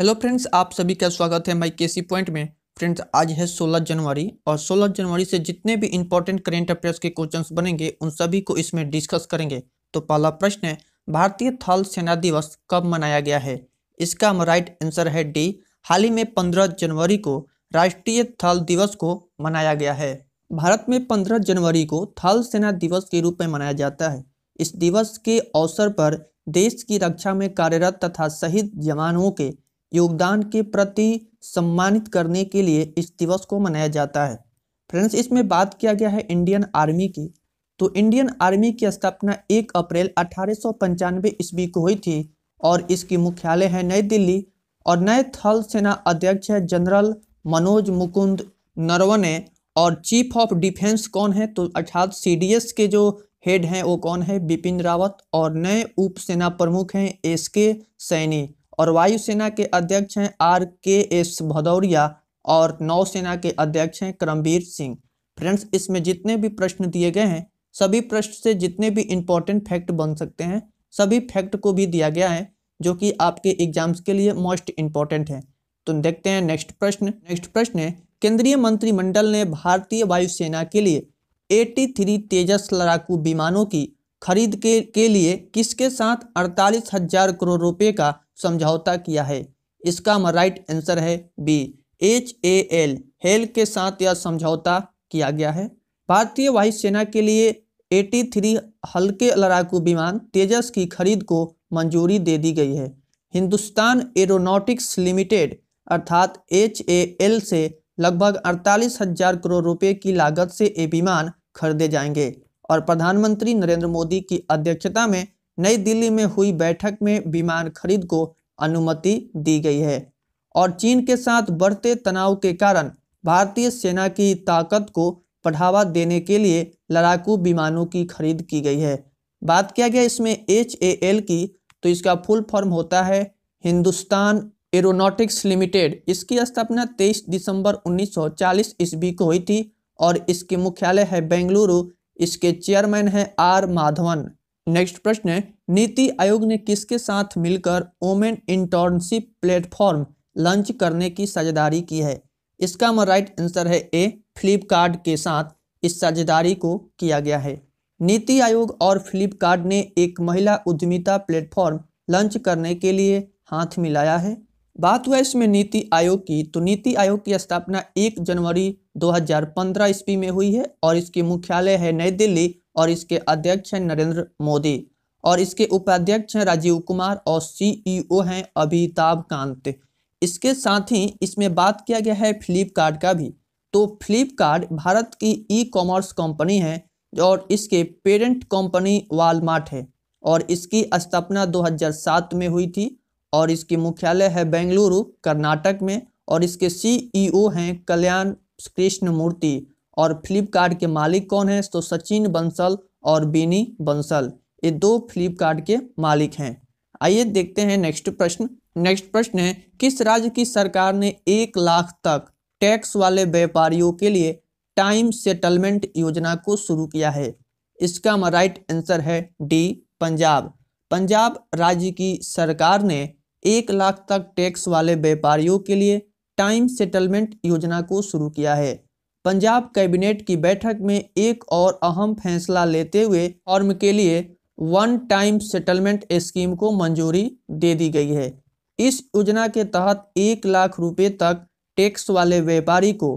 hello friends आप सभी का स्वागत है माई केसी पॉइंट में फ्रेंड्स आज है 16 जनवरी और 16 जनवरी से जितने भी इंपॉर्टेंट करेंट अफेयर्स के क्वेश्चंस बनेंगे उन सभी को इसमें डिस्कस करेंगे तो पहला प्रश्न है भारतीय थल सेना दिवस कब मनाया गया है इसका राइट आंसर है डी हाल ही में पंद्रह जनवरी को राष्ट्रीय थल दिवस को मनाया गया है भारत में पंद्रह जनवरी को थल सेना दिवस के रूप में मनाया जाता है इस दिवस के अवसर पर देश की रक्षा में कार्यरत तथा शहीद जवानों के योगदान के प्रति सम्मानित करने के लिए इस दिवस को मनाया जाता है फ्रेंड्स इसमें बात किया गया है इंडियन आर्मी की तो इंडियन आर्मी की स्थापना 1 अप्रैल अठारह ईस्वी को हुई थी और इसकी मुख्यालय है नई दिल्ली और नए थल सेना अध्यक्ष है जनरल मनोज मुकुंद नरवने और चीफ ऑफ डिफेंस कौन है तो अर्थात सी के जो हेड हैं वो कौन है बिपिन रावत और नए उप सेना प्रमुख हैं एस के सैनी और वायुसेना के अध्यक्ष हैं आर के एस भदौरिया और नौसेना के अध्यक्ष हैं करमवीर सिंह फ्रेंड्स इसमें जितने भी प्रश्न दिए गए हैं सभी प्रश्न से जितने भी इम्पोर्टेंट फैक्ट बन सकते हैं सभी फैक्ट को भी दिया गया है जो कि आपके एग्जाम्स के लिए मोस्ट इम्पॉर्टेंट है तो देखते हैं नेक्स्ट प्रश्न नेक्स्ट प्रश्न है केंद्रीय मंत्रिमंडल ने भारतीय वायुसेना के लिए 83 तेजस लड़ाकू विमानों की खरीद के, के लिए किसके साथ अड़तालीस हजार करोड़ रुपए का समझौता किया है इसका राइट आंसर है B H A L HAL के साथ यह समझौता किया गया है भारतीय वायुसेना के लिए 83 हल्के लड़ाकू विमान तेजस की खरीद को मंजूरी दे दी गई है हिंदुस्तान एरोनॉटिक्स लिमिटेड अर्थात एच ए एल से लगभग अड़तालीस हजार करोड़ रुपए की लागत से ये विमान खरीदे जाएंगे और प्रधानमंत्री नरेंद्र मोदी की अध्यक्षता में नई दिल्ली में हुई बैठक में विमान खरीद को अनुमति दी गई है और चीन के साथ बढ़ते तनाव के कारण भारतीय सेना की ताकत को बढ़ावा देने के लिए लड़ाकू विमानों की खरीद की गई है बात किया गया इसमें एच ए एल की तो इसका फुल फॉर्म होता है हिंदुस्तान एरोनॉटिक्स लिमिटेड इसकी स्थापना 23 दिसंबर 1940 ईस्वी को हुई थी और इसके मुख्यालय है बेंगलुरु इसके चेयरमैन हैं आर माधवन नेक्स्ट प्रश्न है नीति आयोग ने किसके साथ मिलकर ओमेन इंटर्नशिप प्लेटफॉर्म लॉन्च करने की साझेदारी की है इसका राइट आंसर है ए फ्लिपकार्ट के साथ इस साझेदारी को किया गया है नीति आयोग और फ्लिपकार्ट ने एक महिला उद्यमिता प्लेटफॉर्म लॉन्च करने के लिए हाथ मिलाया है बात हुआ इसमें नीति आयोग की तो नीति आयोग की स्थापना 1 जनवरी 2015 ईस्वी में हुई है और इसके मुख्यालय है नई दिल्ली और इसके अध्यक्ष हैं नरेंद्र मोदी और इसके उपाध्यक्ष हैं राजीव कुमार और सीईओ e हैं अभिताभ कांत इसके साथ ही इसमें बात किया गया है फ्लिपकार्ट का भी तो फ्लिपकार्ट भारत की ई कॉमर्स कंपनी है और इसके पेरेंट कंपनी वालमार्ट है और इसकी स्थापना 2007 में हुई थी और इसकी मुख्यालय है बेंगलुरु कर्नाटक में और इसके सीईओ e हैं कल्याण कृष्ण मूर्ति और फ्लिपकार्ट के मालिक कौन है तो सचिन बंसल और बीनी बंसल ये दो फ्लिपकार्ट के मालिक हैं आइए देखते हैं नेक्स्ट प्रश्न नेक्स्ट प्रश्न है किस राज्य की सरकार ने एक लाख तक टैक्स वाले व्यापारियों के लिए टाइम सेटलमेंट योजना को शुरू किया है इसका राइट आंसर है डी पंजाब पंजाब राज्य की सरकार ने एक लाख तक टैक्स वाले व्यापारियों के लिए टाइम सेटलमेंट योजना को शुरू किया है पंजाब कैबिनेट की बैठक में एक और अहम फैसला लेते हुए फॉर्म के लिए वन टाइम सेटलमेंट स्कीम को मंजूरी दे दी गई है इस योजना के तहत एक लाख रुपए तक टैक्स वाले व्यापारी को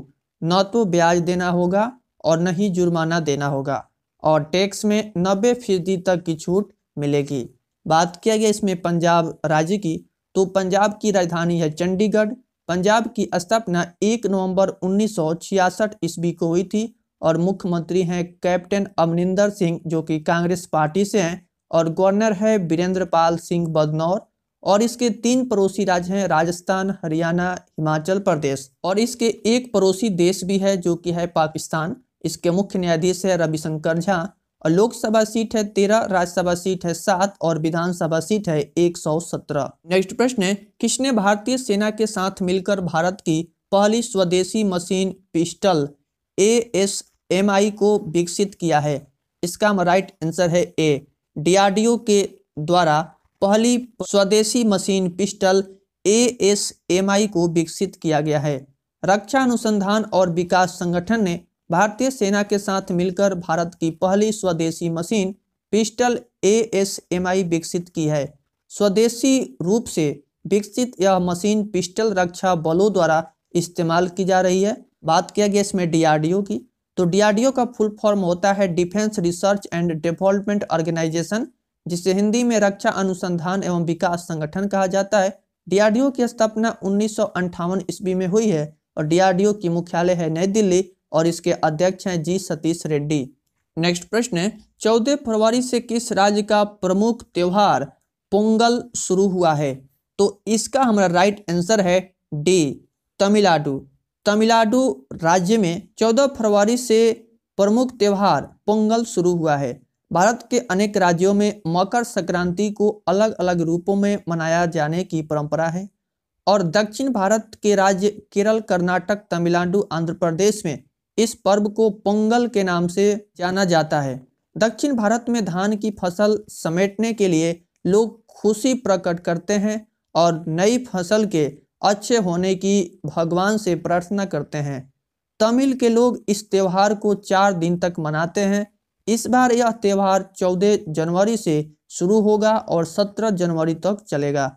न तो ब्याज देना होगा और न ही जुर्माना देना होगा और टैक्स में नब्बे फीसदी तक की छूट मिलेगी बात किया गया इसमें पंजाब राज्य की तो पंजाब की राजधानी है चंडीगढ़ पंजाब की स्थापना 1 नवंबर 1966 ईस्वी को हुई थी और मुख्यमंत्री हैं कैप्टन अमरिंदर सिंह जो कि कांग्रेस पार्टी से हैं और गवर्नर है वीरेंद्र पाल सिंह बदनौर और इसके तीन पड़ोसी राज्य हैं राजस्थान हरियाणा हिमाचल प्रदेश और इसके एक पड़ोसी देश भी है जो कि है पाकिस्तान इसके मुख्य न्यायाधीश है रविशंकर झा और लोकसभा सीट है तेरह राज्यसभा सीट है सात और विधानसभा सीट है एक सौ सत्रह नेक्स्ट प्रश्न है किसने भारतीय सेना के साथ मिलकर भारत की पहली स्वदेशी machine pistol A S M I को विकसित किया है इसका राइट आंसर है ए डीआरडीओ के द्वारा पहली स्वदेशी machine pistol A S M I को विकसित किया गया है रक्षा अनुसंधान और विकास संगठन ने भारतीय सेना के साथ मिलकर भारत की पहली स्वदेशी मशीन पिस्टल एएसएमआई विकसित की है स्वदेशी रूप से विकसित यह मशीन पिस्टल रक्षा बलों द्वारा इस्तेमाल की जा रही है बात किया गया इसमें डीआरडीओ की तो डीआरडीओ का फुल फॉर्म होता है defence research and development organisation जिसे हिंदी में रक्षा अनुसंधान एवं विकास संगठन कहा जाता है डीआरडीओ की स्थापना उन्नीस ईस्वी में हुई है और डीआरडीओ की मुख्यालय है नई दिल्ली और इसके अध्यक्ष हैं जी सतीश रेड्डी नेक्स्ट प्रश्न है चौदह फरवरी से किस राज्य का प्रमुख त्यौहार पोंगल शुरू हुआ है तो इसका हमारा राइट आंसर है डी तमिलनाडु तमिलनाडु राज्य में चौदह फरवरी से प्रमुख त्यौहार पोंगल शुरू हुआ है भारत के अनेक राज्यों में मकर संक्रांति को अलग अलग रूपों में मनाया जाने की परंपरा है और दक्षिण भारत के राज्य केरल कर्नाटक तमिलनाडु आंध्र प्रदेश में इस पर्व को पोंगल के नाम से जाना जाता है दक्षिण भारत में धान की फसल समेटने के लिए लोग खुशी प्रकट करते हैं और नई फसल के अच्छे होने की भगवान से प्रार्थना करते हैं तमिल के लोग इस त्यौहार को चार दिन तक मनाते हैं इस बार यह त्यौहार चौदह जनवरी से शुरू होगा और सत्रह जनवरी तक चलेगा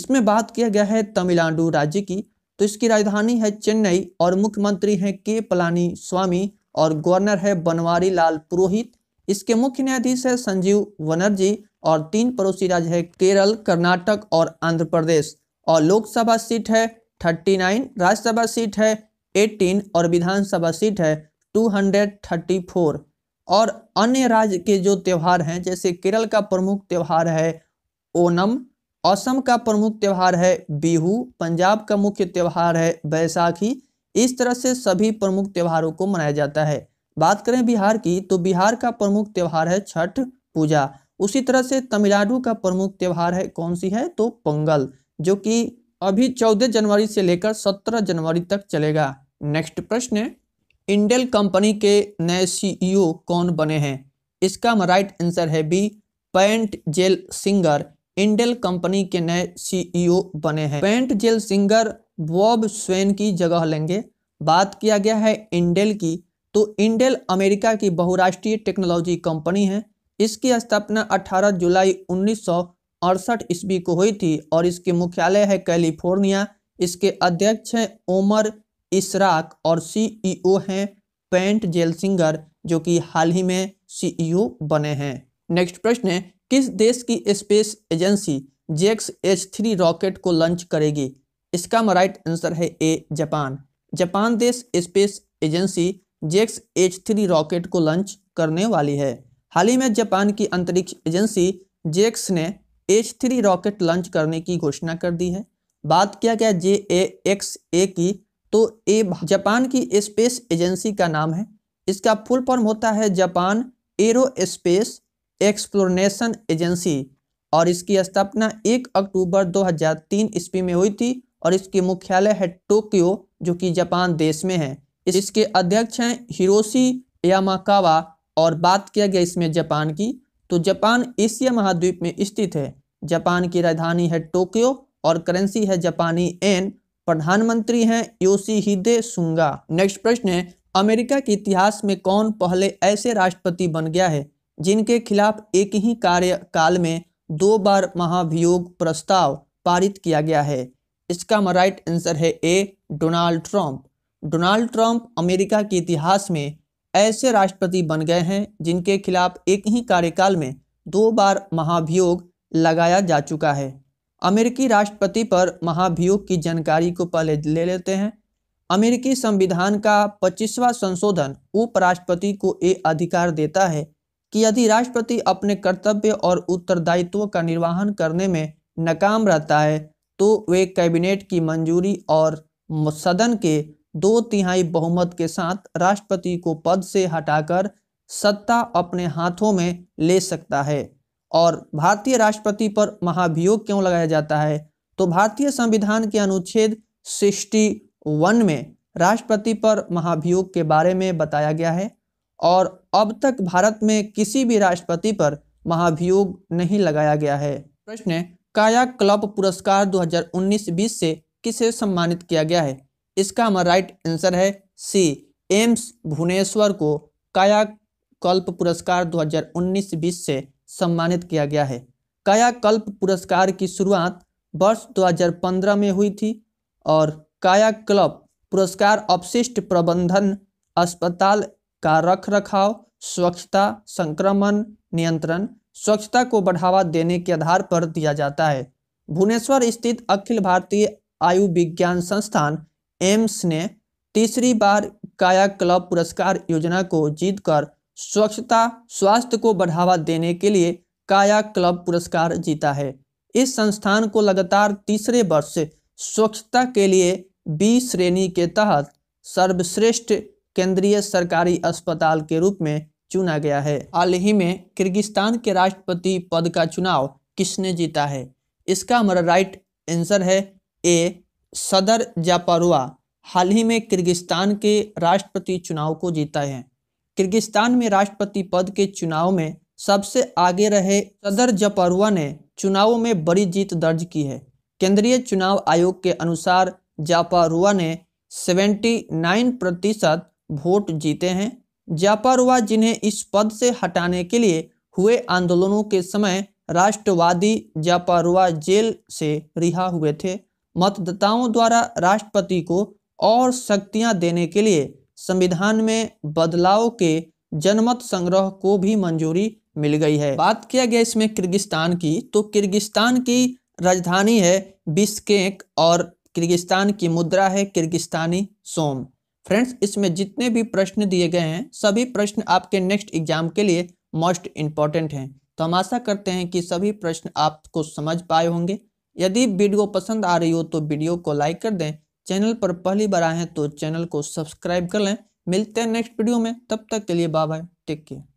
इसमें बात किया गया है तमिलनाडु राज्य की तो इसकी राजधानी है चेन्नई और मुख्यमंत्री हैं के पलानी स्वामी और गवर्नर है बनवारी लाल पुरोहित इसके मुख्य न्यायाधीश है संजीव बनर्जी और तीन पड़ोसी राज्य है केरल कर्नाटक और आंध्र प्रदेश और लोकसभा सीट है 39 राज्यसभा सीट है 18 और विधानसभा सीट है 234 और अन्य राज्य के जो त्यौहार हैं जैसे केरल का प्रमुख त्यौहार है ओनम असम का प्रमुख त्यौहार है बिहू पंजाब का मुख्य त्यौहार है बैसाखी इस तरह से सभी प्रमुख त्यौहारों को मनाया जाता है बात करें बिहार की तो बिहार का प्रमुख त्यौहार है छठ पूजा उसी तरह से तमिलनाडु का प्रमुख त्यौहार है कौन सी है तो पोंगल जो कि अभी 14 जनवरी से लेकर 17 जनवरी तक चलेगा नेक्स्ट प्रश्न इंडेल कंपनी के नए सीईओ कौन बने हैं इसका राइट आंसर है B Pat Gelsinger Intel company के नए सीईओ बने हैं Pat Gelsinger Bob Swan की जगह लेंगे बात किया गया है इंडेल की तो इंडेल अमेरिका की बहुराष्ट्रीय टेक्नोलॉजी कंपनी है इसकी स्थापना 18 जुलाई उन्नीस ईस्वी को हुई थी और इसके मुख्यालय है कैलिफोर्निया इसके अध्यक्ष हैं ओमर इसराक और सीईओ हैं पेंट जेल सिंगर जो कि हाल ही में सीईओ बने हैं नेक्स्ट प्रश्न है किस देश की space agency JAXA H three rocket को लॉन्च करेगी इसका राइट आंसर है ए जापान जापान देश space agency JAXA H three rocket को लॉन्च करने वाली है हाल ही में जापान की अंतरिक्ष एजेंसी जेक्स ने एच थ्री रॉकेट लॉन्च करने की घोषणा कर दी है बात किया गया जे ए एक्स ए की तो ए जापान की स्पेस एजेंसी का नाम है इसका फुल फॉर्म होता है Japan aero space exploration agency और इसकी स्थापना 1 अक्टूबर 2003 ईस्वी में हुई थी और इसके मुख्यालय है टोक्यो जो कि जापान देश में है इसके अध्यक्ष हैं हिरोशी यामाकावा और बात किया गया इसमें जापान की तो जापान एशिया महाद्वीप में स्थित है जापान की राजधानी है टोक्यो और करेंसी है जापानी एन प्रधानमंत्री हैं हिदे सुंगा नेक्स्ट प्रश्न है अमेरिका के इतिहास में कौन पहले ऐसे राष्ट्रपति बन गया है जिनके खिलाफ एक ही कार्यकाल में दो बार महाभियोग प्रस्ताव पारित किया गया है इसका राइट आंसर है A Donald Trump Donald Trump America के इतिहास में ऐसे राष्ट्रपति बन गए हैं जिनके खिलाफ एक ही कार्यकाल में दो बार महाभियोग लगाया जा चुका है अमेरिकी राष्ट्रपति पर महाभियोग की जानकारी को पहले ले लेते हैं अमेरिकी संविधान का पच्चीसवा संशोधन उपराष्ट्रपति को ये अधिकार देता है कि यदि राष्ट्रपति अपने कर्तव्य और उत्तरदायित्व का निर्वाहन करने में नाकाम रहता है तो वे कैबिनेट की मंजूरी और सदन के दो तिहाई बहुमत के साथ राष्ट्रपति को पद से हटाकर सत्ता अपने हाथों में ले सकता है और भारतीय राष्ट्रपति पर महाभियोग क्यों लगाया जाता है तो भारतीय संविधान के अनुच्छेद सिक्सटी वन में राष्ट्रपति पर महाभियोग के बारे में बताया गया है और अब तक भारत में किसी भी राष्ट्रपति पर महाभियोग नहीं लगाया गया है प्रश्न काया क्लब पुरस्कार 2019-20 से किसे सम्मानित किया गया है इसका हमारा राइट आंसर है सी एम्स भुवनेश्वर को काया कल्प पुरस्कार 2019-20 से सम्मानित किया गया है काया कल्प पुरस्कार की शुरुआत वर्ष 2015 में हुई थी और काया क्लब पुरस्कार अपशिष्ट प्रबंधन अस्पताल का रख रखाव स्वच्छता संक्रमण नियंत्रण स्वच्छता को बढ़ावा देने के आधार पर दिया जाता है भुवनेश्वर स्थित अखिल भारतीय आयुर्विज्ञान संस्थान एम्स ने तीसरी बार काया क्लब पुरस्कार योजना को जीतकर स्वच्छता स्वास्थ्य को बढ़ावा देने के लिए काया क्लब पुरस्कार जीता है इस संस्थान को लगातार तीसरे वर्ष स्वच्छता के लिए बी श्रेणी के तहत सर्वश्रेष्ठ केंद्रीय सरकारी अस्पताल के रूप में चुना गया है हाल ही में किर्गिस्तान के राष्ट्रपति पद का चुनाव किसने जीता है इसका हमारा राइट आंसर है ए सदर जापारुआ हाल ही में किर्गिस्तान के राष्ट्रपति चुनाव को जीता है किर्गिस्तान में राष्ट्रपति पद के चुनाव में सबसे आगे रहे सदर जापारुआ ने चुनावों में बड़ी जीत दर्ज की है केंद्रीय चुनाव आयोग के अनुसार जापारुआ ने 79 प्रतिशत वोट जीते हैं जापारुआ जिन्हें इस पद से हटाने के लिए हुए आंदोलनों के समय राष्ट्रवादी जापारुआ जेल से रिहा हुए थे मतदाताओं द्वारा राष्ट्रपति को और शक्तियां देने के लिए संविधान में बदलाव के जनमत संग्रह को भी मंजूरी मिल गई है बात किया गया इसमें किर्गिस्तान की तो किर्गिस्तान की राजधानी है बिस्केक और किर्गिस्तान की मुद्रा है किर्गिस्तानी सोम फ्रेंड्स इसमें जितने भी प्रश्न दिए गए हैं सभी प्रश्न आपके नेक्स्ट एग्जाम के लिए मोस्ट इम्पॉर्टेंट हैं तो हम आशा करते हैं कि सभी प्रश्न आपको समझ पाए होंगे यदि वीडियो पसंद आ रही हो तो वीडियो को लाइक कर दें चैनल पर पहली बार आए हैं तो चैनल को सब्सक्राइब कर लें मिलते हैं नेक्स्ट वीडियो में तब तक के लिए बाय बाय टेक केयर